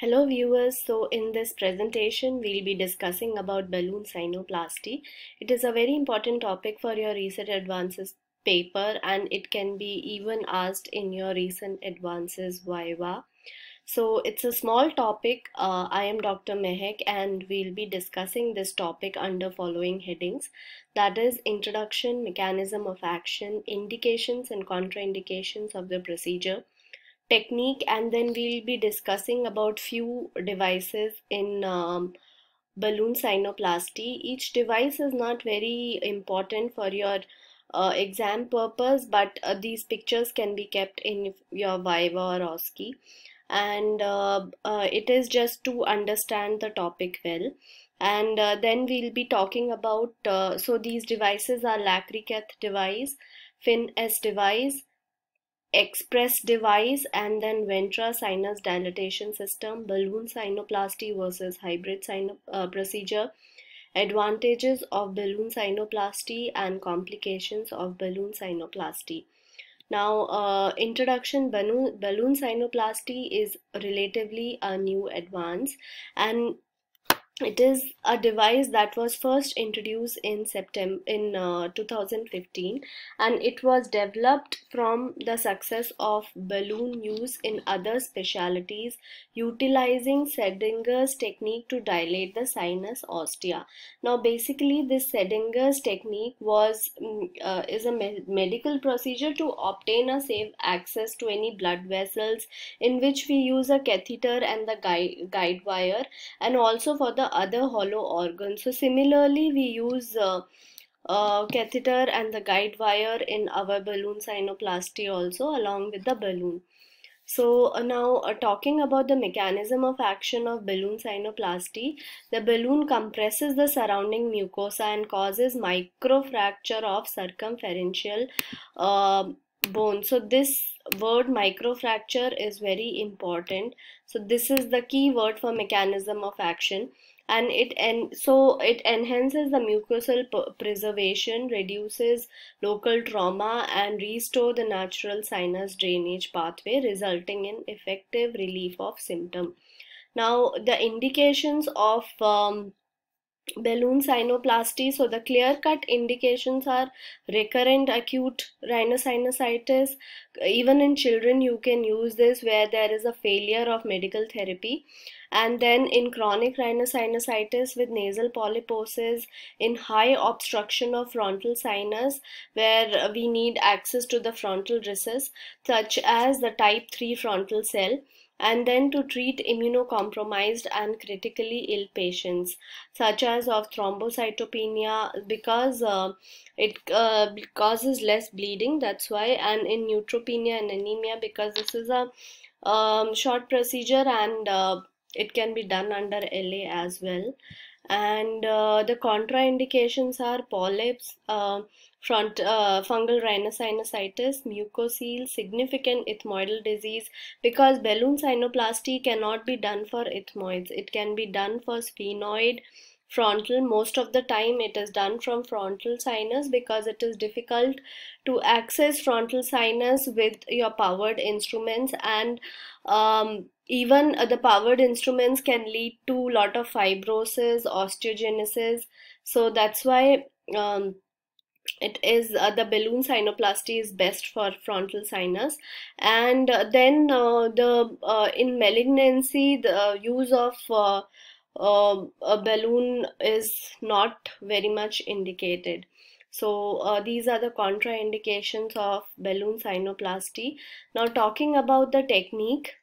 Hello viewers, so in this presentation we'll be discussing about balloon sinoplasty. It is a very important topic for your recent advances paper and it can be even asked in your recent advances Viva. So it's a small topic. Uh, I am Dr. Mehek and we'll be discussing this topic under following headings. That is introduction, mechanism of action, indications and contraindications of the procedure, technique and then we'll be discussing about few devices in um, balloon sinoplasty. Each device is not very important for your uh, exam purpose but uh, these pictures can be kept in your Viva or oski and uh, uh, it is just to understand the topic well and uh, then we'll be talking about uh, so these devices are Lacricath device, s device, express device and then ventral sinus dilatation system balloon sinoplasty versus hybrid sino uh, procedure advantages of balloon sinoplasty and complications of balloon sinoplasty now uh, introduction balloon, balloon sinoplasty is relatively a new advance and it is a device that was first introduced in September in uh, 2015 and it was developed from the success of balloon use in other specialities utilizing Sedinger's technique to dilate the sinus ostia. Now basically this Sedinger's technique was mm, uh, is a me medical procedure to obtain a safe access to any blood vessels in which we use a catheter and the guide, guide wire and also for the other hollow organ. So similarly, we use uh, uh, catheter and the guide wire in our balloon sinoplasty also along with the balloon. So uh, now uh, talking about the mechanism of action of balloon sinoplasty, the balloon compresses the surrounding mucosa and causes microfracture of circumferential uh, bone. So this word microfracture is very important. So this is the key word for mechanism of action and it and so it enhances the mucosal preservation reduces local trauma and restore the natural sinus drainage pathway resulting in effective relief of symptom now the indications of um, balloon sinoplasty. So the clear-cut indications are recurrent acute rhinosinusitis. Even in children, you can use this where there is a failure of medical therapy. And then in chronic rhinosinusitis with nasal polyposis, in high obstruction of frontal sinus, where we need access to the frontal recess, such as the type 3 frontal cell and then to treat immunocompromised and critically ill patients such as of thrombocytopenia because uh, it uh, causes less bleeding that's why and in neutropenia and anemia because this is a um, short procedure and uh, it can be done under LA as well and uh, the contraindications are polyps, uh, front uh, fungal rhinosinusitis, mucosal, significant ethmoidal disease because balloon sinoplasty cannot be done for ethmoids. It can be done for sphenoid, frontal. Most of the time it is done from frontal sinus because it is difficult to access frontal sinus with your powered instruments and um, even uh, the powered instruments can lead to lot of fibrosis osteogenesis so that's why um, it is uh, the balloon sinoplasty is best for frontal sinus and uh, then uh, the uh, in malignancy the uh, use of um, a balloon is not very much indicated so uh, these are the contraindications of balloon sinoplasty. Now talking about the technique,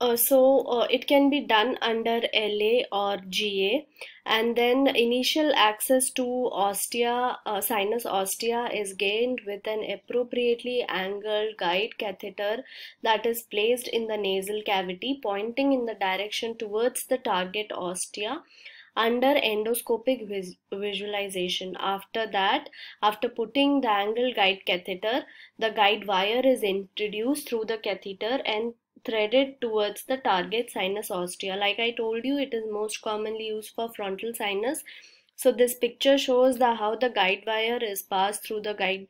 uh, so uh, it can be done under LA or GA and then initial access to ostia uh, sinus ostia is gained with an appropriately angled guide catheter that is placed in the nasal cavity pointing in the direction towards the target ostia under endoscopic vis visualization. After that, after putting the angle guide catheter, the guide wire is introduced through the catheter and threaded towards the target sinus ostia. Like I told you, it is most commonly used for frontal sinus. So this picture shows the how the guide wire is passed through the guide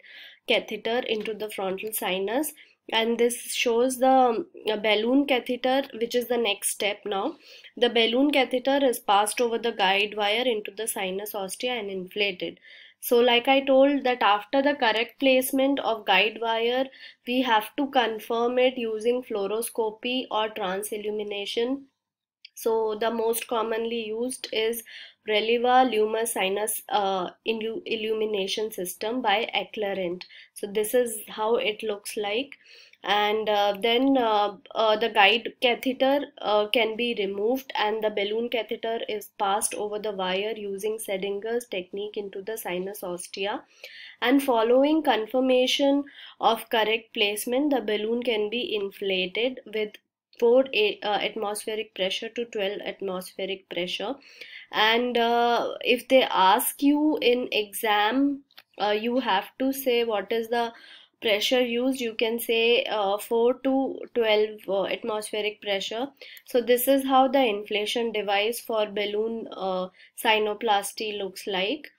catheter into the frontal sinus and this shows the uh, balloon catheter which is the next step now the balloon catheter is passed over the guide wire into the sinus ostia and inflated so like I told that after the correct placement of guide wire, we have to confirm it using fluoroscopy or transillumination. So the most commonly used is Reliva Luma Sinus uh, Illumination System by Eclairant. So this is how it looks like and uh, then uh, uh, the guide catheter uh, can be removed and the balloon catheter is passed over the wire using Sedinger's technique into the sinus ostia and following confirmation of correct placement the balloon can be inflated with 4 uh, atmospheric pressure to 12 atmospheric pressure and uh, if they ask you in exam you have to say what is the pressure used you can say uh, 4 to 12 uh, atmospheric pressure so this is how the inflation device for balloon uh, sinoplasty looks like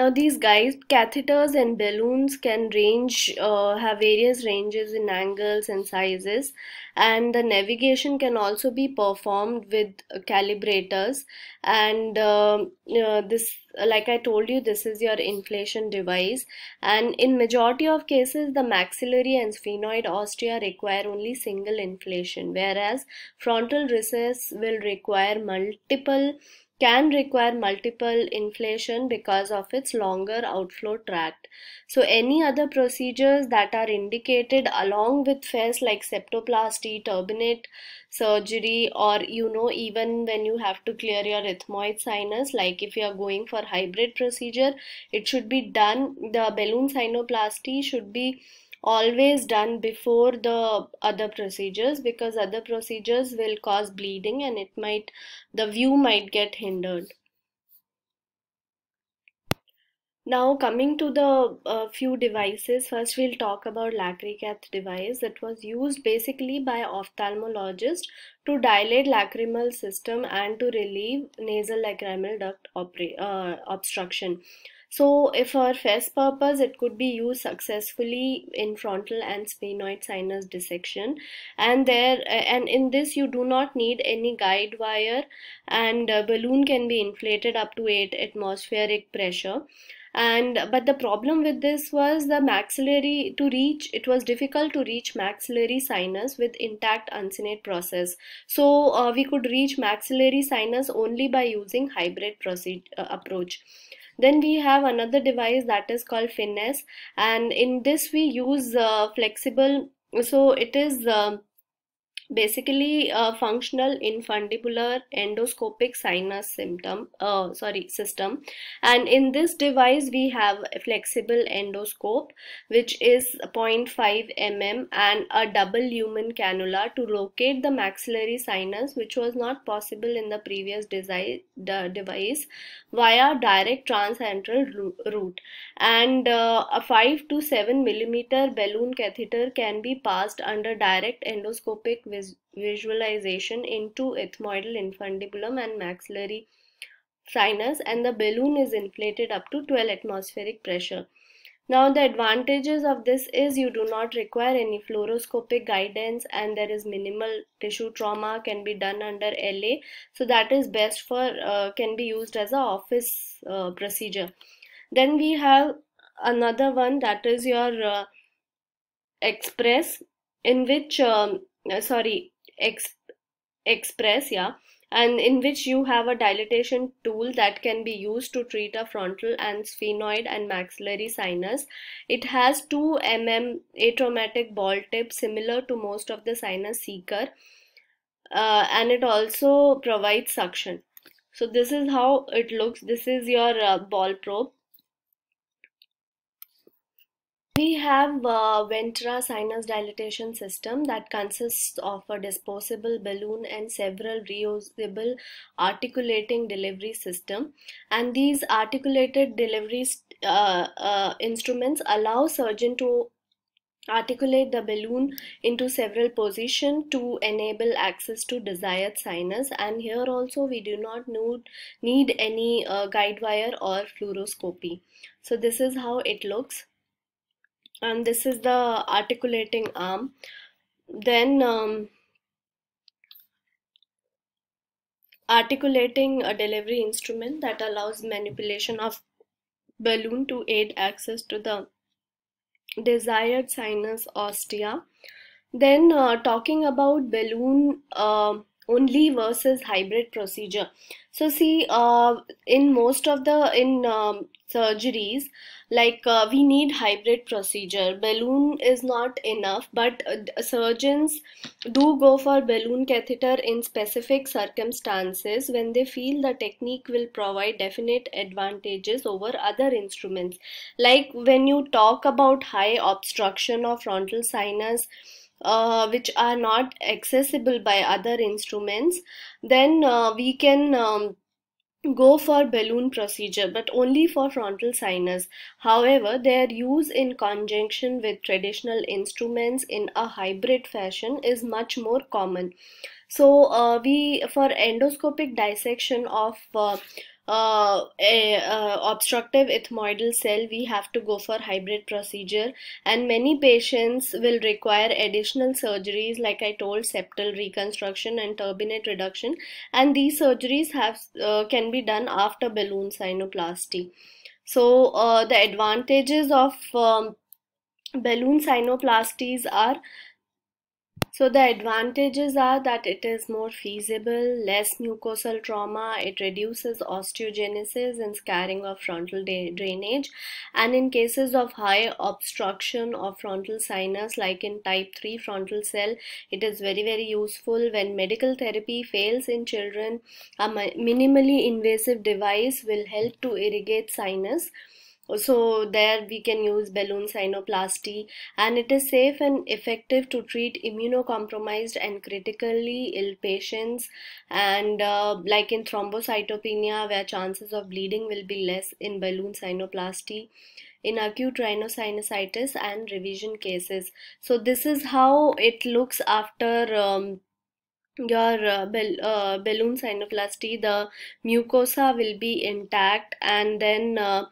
now these guide catheters and balloons can range, uh, have various ranges in angles and sizes and the navigation can also be performed with calibrators and uh, uh, this like I told you this is your inflation device and in majority of cases the maxillary and sphenoid ostia require only single inflation whereas frontal recess will require multiple can require multiple inflation because of its longer outflow tract. So any other procedures that are indicated along with FES like septoplasty, turbinate surgery or you know even when you have to clear your ethmoid sinus like if you are going for hybrid procedure it should be done the balloon sinoplasty should be always done before the other procedures because other procedures will cause bleeding and it might the view might get hindered now coming to the uh, few devices, first we'll talk about lacricath device that was used basically by ophthalmologist to dilate lacrimal system and to relieve nasal lacrimal duct uh, obstruction. So if for first purpose, it could be used successfully in frontal and sphenoid sinus dissection. And there, uh, and in this, you do not need any guide wire and balloon can be inflated up to 8 atmospheric pressure and but the problem with this was the maxillary to reach it was difficult to reach maxillary sinus with intact uncinate process so uh, we could reach maxillary sinus only by using hybrid proceed, uh, approach then we have another device that is called Finesse and in this we use uh, flexible so it is uh, basically a functional infundibular endoscopic sinus symptom uh, sorry system and in this device we have a flexible endoscope which is 0.5 mm and a double lumen cannula to locate the maxillary sinus which was not possible in the previous design, device via direct transcentral route and uh, a 5 to 7 millimeter balloon catheter can be passed under direct endoscopic visualization into ethmoidal infundibulum and maxillary sinus and the balloon is inflated up to 12 atmospheric pressure. Now the advantages of this is you do not require any fluoroscopic guidance and there is minimal tissue trauma can be done under LA. So that is best for uh, can be used as a office uh, procedure. Then we have another one that is your uh, express in which um, uh, sorry, exp express, yeah, and in which you have a dilatation tool that can be used to treat a frontal and sphenoid and maxillary sinus. It has 2 mm atraumatic ball tips similar to most of the sinus seeker uh, and it also provides suction. So this is how it looks. This is your uh, ball probe we have a ventral sinus dilatation system that consists of a disposable balloon and several reusable articulating delivery system and these articulated delivery uh, uh, instruments allow surgeon to articulate the balloon into several position to enable access to desired sinus and here also we do not need, need any uh, guide wire or fluoroscopy so this is how it looks and this is the articulating arm then um, articulating a delivery instrument that allows manipulation of balloon to aid access to the desired sinus ostia then uh, talking about balloon uh, only versus hybrid procedure so see uh, in most of the in um, surgeries like uh, we need hybrid procedure balloon is not enough but uh, surgeons do go for balloon catheter in specific circumstances when they feel the technique will provide definite advantages over other instruments like when you talk about high obstruction of frontal sinus uh, which are not accessible by other instruments then uh, we can um, go for balloon procedure but only for frontal sinus however their use in conjunction with traditional instruments in a hybrid fashion is much more common so uh, we for endoscopic dissection of uh, uh, a, uh, obstructive ethmoidal cell, we have to go for hybrid procedure and many patients will require additional surgeries like I told septal reconstruction and turbinate reduction and these surgeries have uh, can be done after balloon sinoplasty. So uh, the advantages of um, balloon sinoplasties are so the advantages are that it is more feasible, less mucosal trauma, it reduces osteogenesis and scarring of frontal drainage and in cases of high obstruction of frontal sinus like in type 3 frontal cell it is very very useful when medical therapy fails in children a minimally invasive device will help to irrigate sinus so there we can use balloon sinoplasty and it is safe and effective to treat immunocompromised and critically ill patients and uh, like in thrombocytopenia where chances of bleeding will be less in balloon sinoplasty in acute rhinosinusitis and revision cases so this is how it looks after um, your uh, uh, balloon sinoplasty the mucosa will be intact and then uh,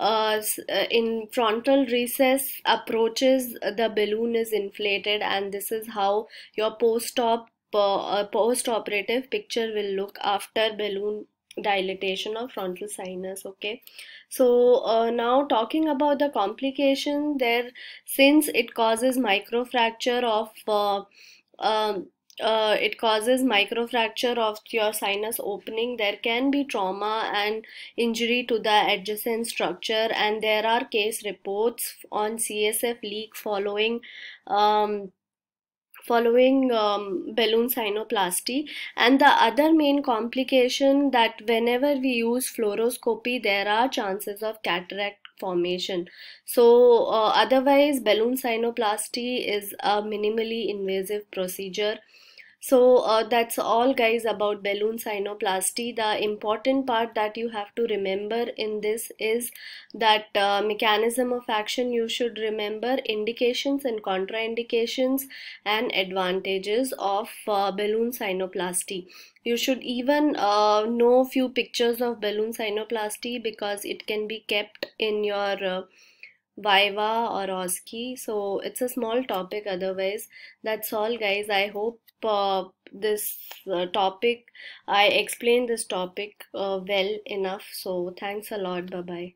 uh, uh, in frontal recess approaches uh, the balloon is inflated and this is how your post-op uh, post-operative picture will look after balloon dilatation of frontal sinus okay so uh, now talking about the complication there since it causes microfracture of uh, um, uh, it causes microfracture of your sinus opening there can be trauma and injury to the adjacent structure and there are case reports on csf leak following um, following um, balloon sinoplasty and the other main complication that whenever we use fluoroscopy there are chances of cataract formation. So uh, otherwise balloon sinoplasty is a minimally invasive procedure so uh, that's all guys about balloon sinoplasty the important part that you have to remember in this is that uh, mechanism of action you should remember indications and contraindications and advantages of uh, balloon sinoplasty you should even uh, know few pictures of balloon sinoplasty because it can be kept in your uh, Viva or Oski. So it's a small topic otherwise. That's all guys. I hope uh, this uh, topic, I explained this topic uh, well enough. So thanks a lot. Bye-bye.